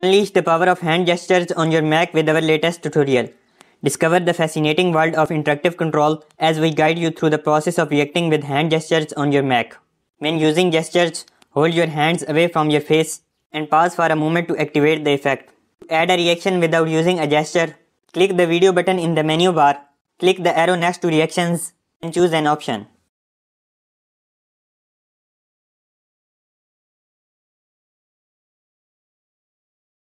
Unleash the power of hand gestures on your Mac with our latest tutorial. Discover the fascinating world of interactive control as we guide you through the process of reacting with hand gestures on your Mac. When using gestures, hold your hands away from your face and pause for a moment to activate the effect. To add a reaction without using a gesture, click the video button in the menu bar, click the arrow next to reactions and choose an option.